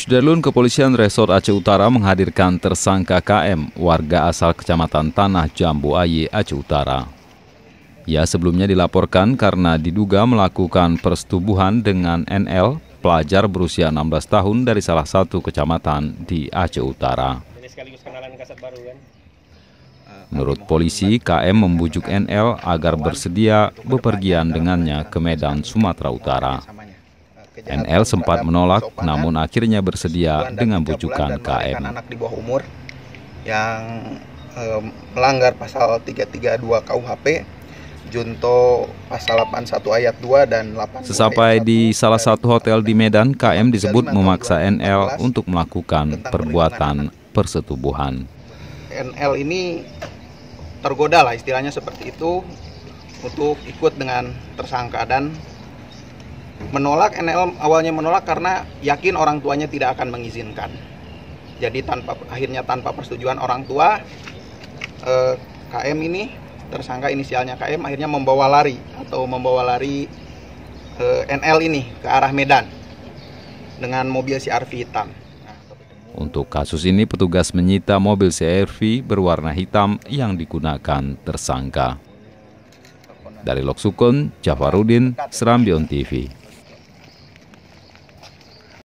Sudarlun Kepolisian Resort Aceh Utara menghadirkan tersangka KM, warga asal Kecamatan Tanah Jambu Aye, Aceh Utara. Ia sebelumnya dilaporkan karena diduga melakukan persetubuhan dengan NL, pelajar berusia 16 tahun dari salah satu kecamatan di Aceh Utara. Kan? Menurut polisi, KM membujuk NL agar bersedia bepergian dengannya ke Medan, Sumatera Utara. NL sempat menolak namun akhirnya bersedia dengan bujukan KM. Anak di bawah umur yang melanggar pasal 332 KUHP Junto pasal 81 ayat 2 dan 8 Sesampai di salah satu hotel di Medan, KM disebut memaksa NL untuk melakukan perbuatan persetubuhan. NL ini tergoda lah istilahnya seperti itu untuk ikut dengan tersangka dan menolak NL awalnya menolak karena yakin orang tuanya tidak akan mengizinkan jadi tanpa akhirnya tanpa persetujuan orang tua eh, KM ini tersangka inisialnya KM akhirnya membawa lari atau membawa lari eh, NL ini ke arah Medan dengan mobil CRV hitam untuk kasus ini petugas menyita mobil CRV berwarna hitam yang digunakan tersangka. Dari Lok Sukun Jafarudin, Serambion TV.